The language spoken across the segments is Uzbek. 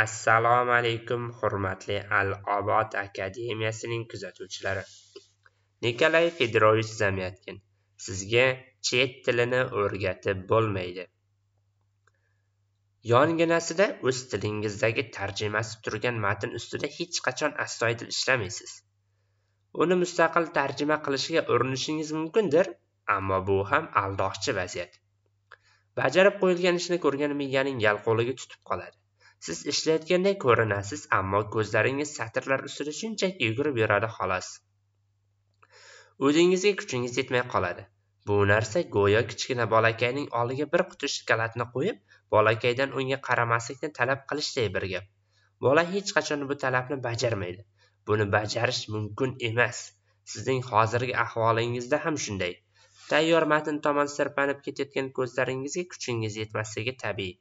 assalomu alaykum hurmatli al obod akademiyasining kuzatuvchilari nikolay fedorovich zamyatkin sizga chet tilini o'rgatib bo'lmaydi yonginasida o'z tilingizdagi tarjimasi turgan matn ustida hech qachon astoydil ishlamaysiz uni mustaqil tarjima qilishga urinishingiz mumkindir ammo bu ham aldoqchi vaziyat bajarib qo'yilgan ishni ko'rgan miyaning yalqovligi tutib qoladi siz ishlayotgandek ko'rinasiz ammo ko'zlaringiz satrlar ustida shunchaki yugurib yuradi xolos o'zingizga kuchingiz yetmay qoladi bu narsa go'yo kichkina bolakayning oldiga bir quti shokoladni qo'yib bolakaydan unga qaramaslikni talab qilishday bir gap bola hech qachon bu talabni bajarmaydi buni bajarish mumkin emas sizning hozirgi ahvolingizda ham shunday tayyor matn tomon sirpanib ketayotgan ko'zlaringizga kuchingiz yetmasligi tabiiy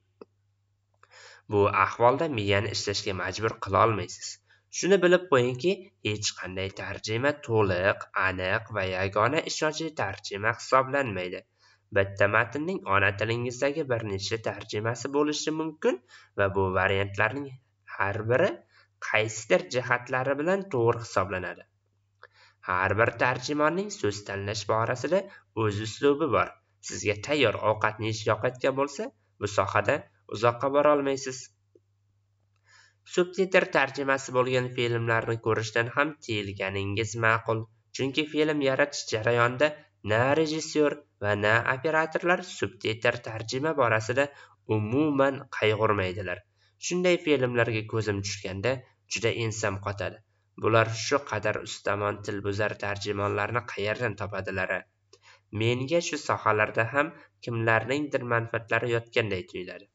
bu ahvolda miyani ishlashga majbur qila olmaysiz shuni bilib qo'yingki hech qanday tarjima to'liq aniq va yagona ishonchli tarjima hisoblanmaydi bitta matnning ona tilingizdagi bir nechta tarjimasi bo'lishi mumkin va bu variantlarning har biri qaysidir jihatlari bilan to'g'ri hisoblanadi har bir tarjimonning so'z tanlash borasida o'z uslubi bor sizga tayyor ovqatni yeyish yoqayotgan bo'lsa bu sohada uzoqqa borolmaysiz subtitr tarjimasi bo'lgan filmlarni ko'rishdan ham tiyilganingiz ma'qul chunki film yaratish jarayonida na rejissyor va na operatorlar subtitr tarjima borasida umuman qayg'urmaydilar shunday filmlarga ko'zim tushganda juda ensam qotadi bular shu qadar ustamon tilbuzar tarjimonlarni qayerdan topadilar menga shu sohalarda ham kimlarningdir manfaatlari yotganday tuyuladi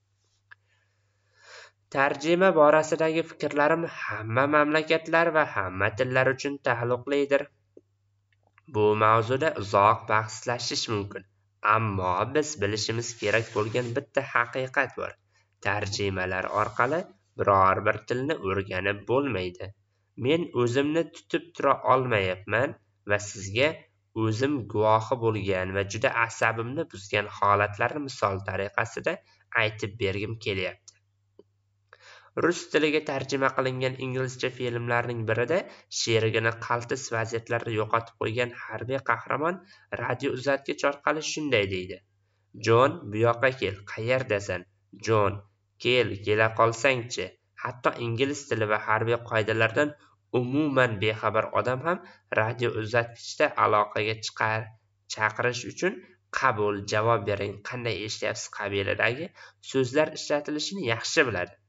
Tarjima borasidagi fikrlarim hamma mamlakatlar va hamma tillar uchun taalluqlidir. Bu mavzuda uzoq bahslashish mumkin, ammo biz bilishimiz kerak bo'lgan bitta haqiqat bor. Tarjimalar orqali biror bir tilni o'rganib bo'lmaydi. Men o'zimni tutib tura olmayapman va sizga o'zim guvohi bo'lgan va juda asabimni buzgan holatlarni misol tariqasida aytib bergim kelyapti. rus tiliga tarjima qilingan inglizcha filmlarning birida sherigini qaltis vaziyatlarda yo'qotib qo'ygan harbiy qahramon radio uzatgich orqali shunday deydi jon bu yoqqa kel qayerdasan jon kel kela qolsangchi hatto ingliz tili va harbiy qoidalardan umuman bexabar odam ham radio uzatgichda aloqaga chiqar chaqirish uchun qabul javob bering qanday eshityapsiz qabilidagi so'zlar ishlatilishini yaxshi biladi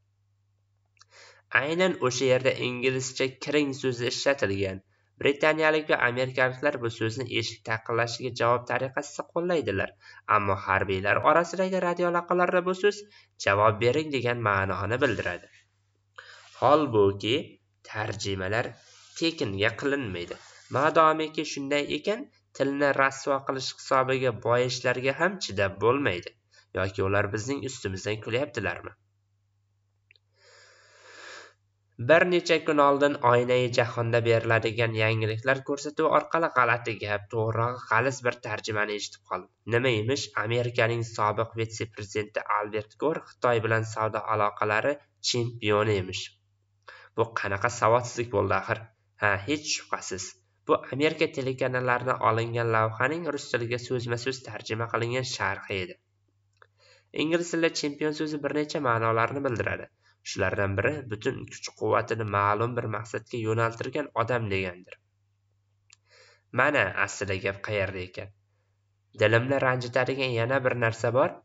aynan o'sha yerda inglizcha kiring so'zi ishlatilgan britaniyalik va amerikaliklar bu so'zni eshik taqillashiga javob tariqasida qo'llaydilar ammo harbiylar orasidagi radioaloqalarda bu so'z javob bering degan ma'noni bildiradi holbuki tarjimalar tekinga qilinmaydi madomiki shunday ekan tilni rasvo qilish hisobiga boyishlarga ham chidab bo'lmaydi yoki ular bizning ustimizdan kulyaptilarmi bir necha kun oldin oynai jahonda beriladigan yangiliklar ko'rsatuvi orqali g'alati gap to'g'rirog'i g'aliz bir tarjimani eshitib qoldim nima emish amerikaning sobiq vitse prezidenti albert gor xitoy bilan savdo aloqalari chempioni emish bu qanaqa savodsizlik bo'ldi axir ha hech shubhasiz bu amerika telekanallaridan olingan lavhaning rus tiliga so'zma so'z tarjima qilingan sharhi edi ingliz tilida chempion so'zi bir necha ma'nolarni bildiradi shulardan biri butun kuch quvvatini ma'lum bir maqsadga yo'naltirgan odam degandir mana aslida gap qayerda ekan dilimni ranjitadigan yana bir narsa bor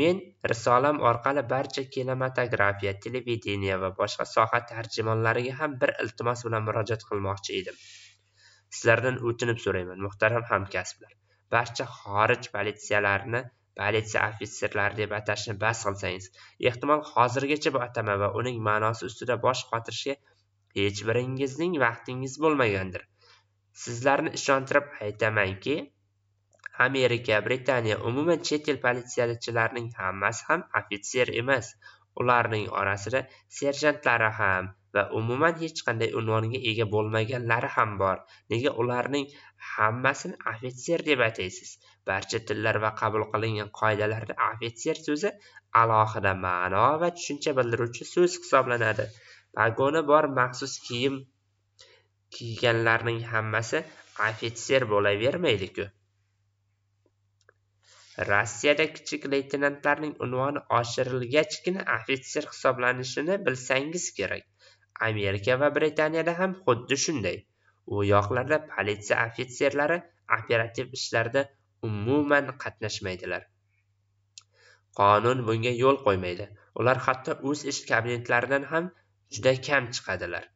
men risolam orqali barcha kinematografiya televideniya va boshqa soha tarjimonlariga ham bir iltimos bilan murojaat qilmoqchi edim sizlardan o'tinib so'rayman muhtaram hamkasblar barcha xorij politsiyalarini politsiya ofitserlari deb atashni bas qilsangiz ehtimol hozirgacha bu atama va uning ma'nosi ustida bosh qotirishga hech biringizning vaqtingiz bo'lmagandir sizlarni ishontirib aytamanki amerika britaniya umuman chet el politsiyachilarining hammasi ham ofitser emas ularning orasida serjantlari ham va umuman hech qanday unvonga ega bo'lmaganlari ham bor nega ularning hammasini ofitser deb ataysiz barcha tillar va qabul qilingan qoidalarda ofitser so'zi alohida ma'no va tushuncha bildiruvchi so'z hisoblanadi pagoni bor maxsus kiyim kiyganlarning hammasi ofitser bo'lavermaydiku rossiyada kichik leytenantlarning unvoni oshirilgachgina ofitser hisoblanishini bilsangiz kerak amerika va britaniyada ham xuddi shunday u yoqlarda politsiya ofitserlari operativ ishlarda umuman qatnashmaydilar qonun bunga yo'l qo'ymaydi ular hatto o'z ish kabinetlaridan ham juda kam chiqadilar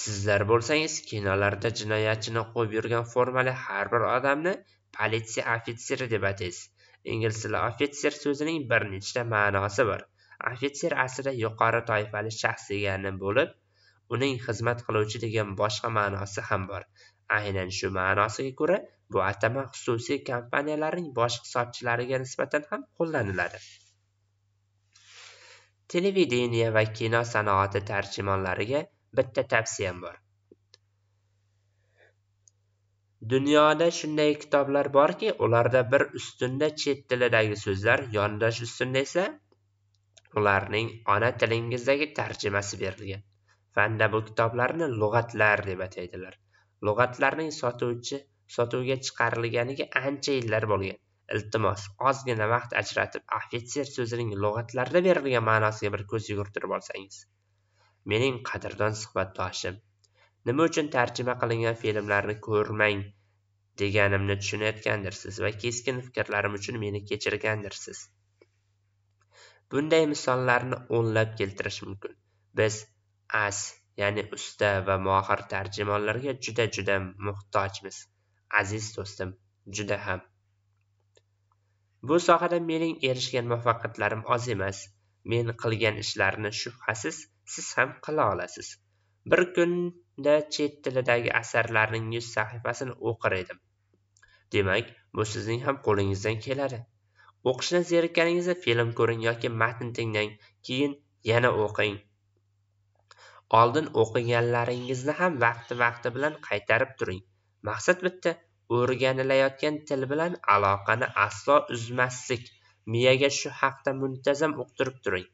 sizlar bo'lsangiz kinolarda jinoyatchini quvib yurgan formali har bir odamni politsiya ofitseri deb ataysiz ingliz tili ofitser so'zining bir nechta ma'nosi bor ofitser aslida yuqori toifali shaxs degani bo'lib uning xizmat qiluvchi degan boshqa ma'nosi ham bor aynan shu ma'nosiga ko'ra bu atama xususiy kompaniyalarning bosh hisobchilariga nisbatan ham qo'llaniladi televideniye va kino sanoati tarjimonlariga bitta tavsiyam bor dunyoda shunday kitoblar borki ularda bir ustunda chet tilidagi so'zlar yondosh ustunda esa ularning ona tilingizdagi tarjimasi berilgan fanda bu kitoblarni lug'atlar deb ataydilar lug'atlarning sotuvchi sotuvga chiqarilganiga ancha yillar bo'lgan iltimos ozgina vaqt ajratib ofitser so'zining lug'atlarda berilgan ma'nosiga bir ko'z yugurtirib olsangiz mening qadrdon suhbatdoshim nima uchun tarjima qilingan filmlarni ko'rmang deganimni tushunayotgandirsiz va keskin fikrlarim uchun meni kechirgandirsiz bunday misollarni o'nlab keltirish mumkin biz as ya'ni usta va mohir tarjimonlarga juda juda muhtojmiz aziz do'stim juda ham bu sohada mening erishgan muvaffaqiyatlarim oz emas men qilgan ishlarni shubhasiz siz ham qila olasiz bir kunda chet tilidagi asarlarning 100 sahifasini o'qir edim demak bu sizning ham qo'lingizdan keladi o'qishdan zerikkaningizda film ko'ring yoki matn tinglang keyin yana o'qing oldin o'qiganlaringizni ham vaqti vaqti bilan qaytarib turing maqsad bitta o'rganilayotgan til bilan aloqani aslo uzmaslik miyaga shu haqda muntazam uqtirib turing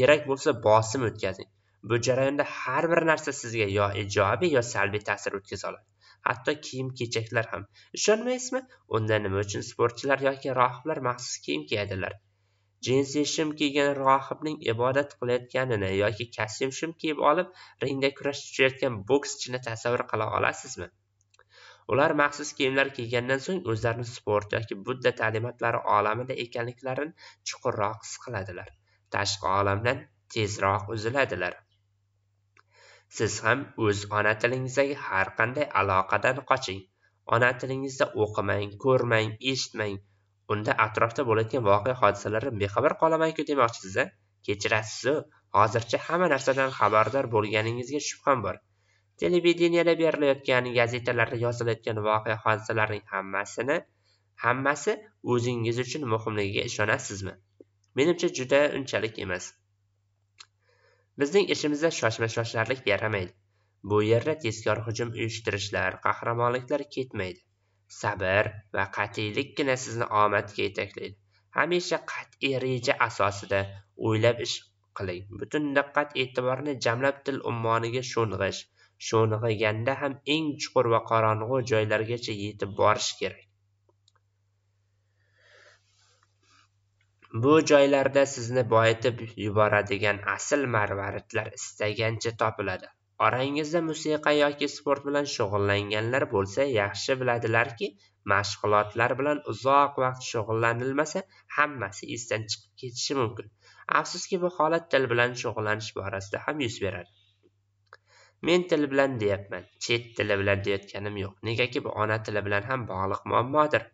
kerak bo'lsa bosim o'tkazing bu jarayonda har bir narsa sizga yo ijobiy yo salbiy ta'sir o'tkaza oladi hatto kiyim kechaklar ham ishonmaysizmi unda nima uchun sportchilar yoki rohiblar maxsus kiyim kiyadilar jinsi shim kiygan rohibning ibodat qilayotganini yoki kostyum shim kiyib olib ringda kurash tushayotgan bokschini tasavvur qila olasizmi ular maxsus kiyimlar kiygandan so'ng o'zlarini sport yoki budda ta'limotlari olamida ekanliklarini chuqurroq his qiladilar tashqi olamdan tezroq uziladilar siz ham o'z ona tilingizdagi har qanday aloqadan qoching ona tilingizda o'qimang ko'rmang eshitmang unda atrofda bo'layotgan voqea hodisalardan bexabar qolamanku demoqchisiza kechirasizu hozircha hamma narsadan xabardor bo'lganingizga shubham bor televideniyada berilayotgan gazetalarda yozilayotgan voqea hodisalarning hammasini hammasi o'zingiz uchun muhimligiga ishonasizmi menimcha juda unchalik emas bizning ishimizda shoshma shoshlarlik yaramaydi bu yerda tezkor hujum uyushtirishlar qahramonliklar ketmaydi sabr va qat'iylikgina sizni omadga yetaklaydi hamisha qat'iy reja asosida o'ylab ish qiling butun diqqat e'tiborni jamlab til ummoniga sho'ng'ish sho'ng'iganda ham eng chuqur va qorong'u joylargacha yetib borish kerak bu joylarda sizni boyitib yuboradigan asl marvaridlar istagancha topiladi orangizda musiqa yoki sport bilan shug'ullanganlar bo'lsa yaxshi biladilarki mashg'ulotlar bilan uzoq vaqt shug'ullanilmasa hammasi esdan chiqib ketishi mumkin afsuski bu holat til bilan shug'ullanish borasida ham yuz beradi men til bilan deyapman chet tili bilan deyotganim yo'q negaki bu ona tili bilan ham bog'liq muammodir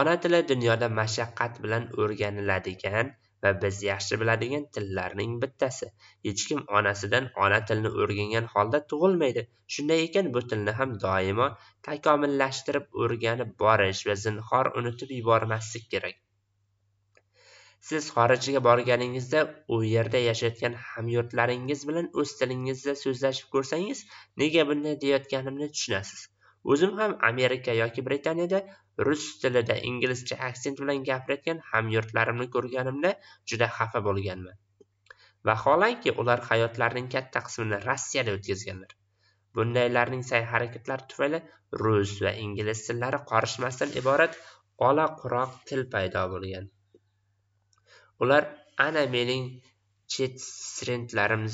ona tili dunyoda mashaqqat bilan o'rganiladigan va biz yaxshi biladigan tillarning bittasi hech kim onasidan ona tilini o'rgangan holda tug'ilmaydi shunday ekan bu tilni ham doimo takomillashtirib o'rganib borish va zinhor unutib yubormaslik kerak siz xorijga borganingizda u yerda yashayotgan hamyurtlaringiz bilan o'z tilingizda so'zlashib ko'rsangiz nega bunday deyayotganimni tushunasiz o'zim ham amerika yoki britaniyada rus tilida inglizcha aksent bilan gapirayotgan hamyurtlarimni ko'rganimda juda xafa bo'lganman vaholanki ular hayotlarining katta qismini rossiyada o'tkazganlar bundaylarning sa'y harakatlari tufayli rus va ingliz tillari qorishmasdan iborat ola quroq til paydo bo'lgan ular ana mening chet strendlarim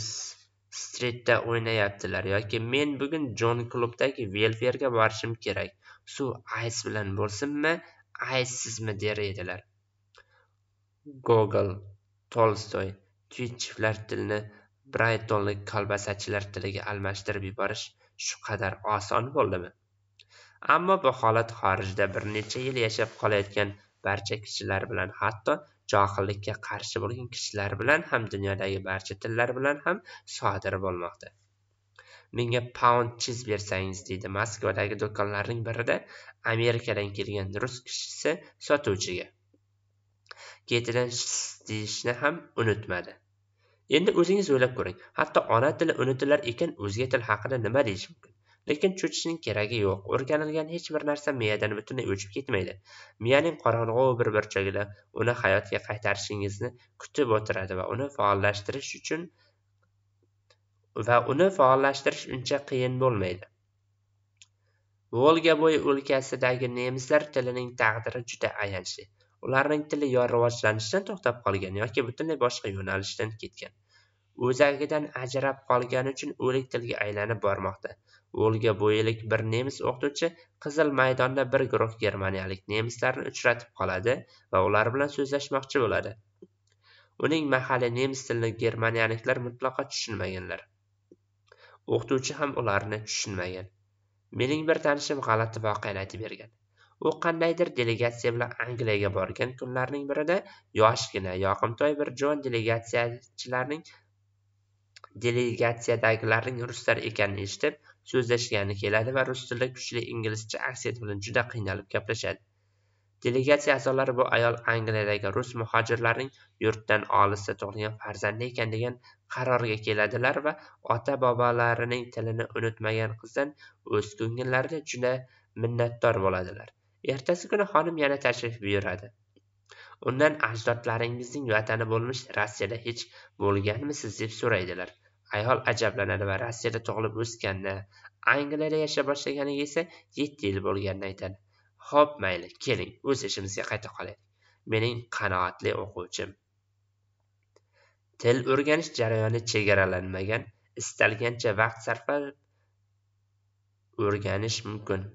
stretda o'ynayaptilar yoki men bugun jon klubdagi velferga borishim kerak suv ays bilan bo'lsinmi ayssizmi der edilar gogol tolstoy tyutchevlar tilini braytonlik kolbasachilar tiliga almashtirib yuborish shu qadar oson bo'ldimi ammo bu holat xorijda bir necha yil yashab qolayotgan barcha kishilar bilan hatto johillikka qarshi bo'lgan kishilar bilan ham dunyodagi barcha tillar bilan ham sodir bo'lmoqda menga pound chiz bersangiz deydi moskvadagi do'konlarning birida amerikadan kelgan rus kishisi sotuvchiga ketidan deyishni ham unutmadi endi o'zingiz o'ylab ko'ring hatto ona tili unutilar ekan o'zga til haqida nima deyish mumkin lekin cho'chishning keragi yo'q o'rganilgan hech bir narsa miyadan butunlay o'chib ketmaydi miyaning qorong'u bir burchagida uni hayotga qaytarishingizni kutib o'tiradi va uni faollashtirish uchun va uni faollashtirish uncha qiyin bo'lmaydi volga bo'yi o'lkasidagi nemislar tilining taqdiri juda ayanchli ularning tili yo rivojlanishdan to'xtab qolgan yoki butunlay boshqa yo'nalishdan ketgan o'zagidan ajrab qolgani uchun o'lik tilga aylanib bormoqda volga bo'yilik bir nemis o'qituvchi qizil maydonda bir guruh germaniyalik nemislarni uchratib qoladi va ular bilan so'zlashmoqchi bo'ladi uning mahalliy nemis tilini germaniyaliklar mutlaqo tushunmaganlar o'qituvchi ham ularni tushunmagan mening bir tanishim g'alati voqeani aytib bergan u qandaydir delegatsiya bilan angliyaga borgan kunlarning birida yoshgina yoqimtoy bir jon delegatsiyachilarning delegatsiyadagilarning ruslar ekanini eshitib so'zlashgani keladi va rus tilida kuchli inglizcha aksent bilan juda qiynalib gaplashadi delegatsiya a'zolari bu ayol angliyadagi rus muhojirlarining yurtdan olisda tug'ilgan farzandi ekan degan qarorga keladilar va ota bobolarining tilini unutmagan qizdan o'z ko'ngillarida juda minnatdor bo'ladilar ertasi kuni xonim yana tashrif buyuradi undan ajdodlaringizning vatani bo'lmish rossiyada hech bo'lganmisiz deb so'raydilar ayol ajablanadi va rossiyada tug'ilib o'sganini angliyada yashay boshlaganiga esa yetti yil bo'lganini aytadi Xo'p, mayli, keling, o'z ishimizga qayta qolaylik. Mening qanoatli o'quvchim. Til o'rganish jarayoni chegaralanmagan, istalgancha vaqt sarflab o'rganish mumkin.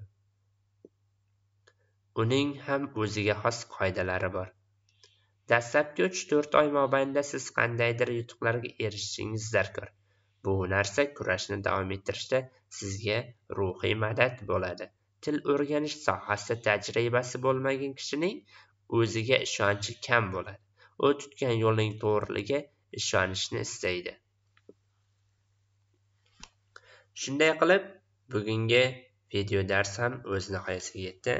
Uning ham o'ziga xos qoidalari bor. Dastlabki 3-4 oy mobaynida siz qandaydir yutuqlarga erishishingiz zarur Bu narsa kurashni davom ettirishda sizga ruhiy madad bo'ladi. til o'rganish sohasida tajribasi bo'lmagan kishining o'ziga ishonchi kam bo'ladi u tutgan yo'lning to'g'riligi ishonishni istaydi shunday qilib bugungi video dars ham o'z nihoyasiga yetdi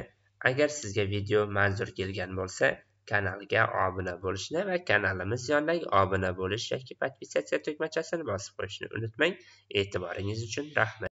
agar sizga video manzur kelgan bo'lsa kanalga obuna bo'lishni va kanalimiz yonidagi obuna bo'lish yoki podpisatsiya tugmachasini bosib qo'yishni unutmang e'tiboringiz uchun rahmat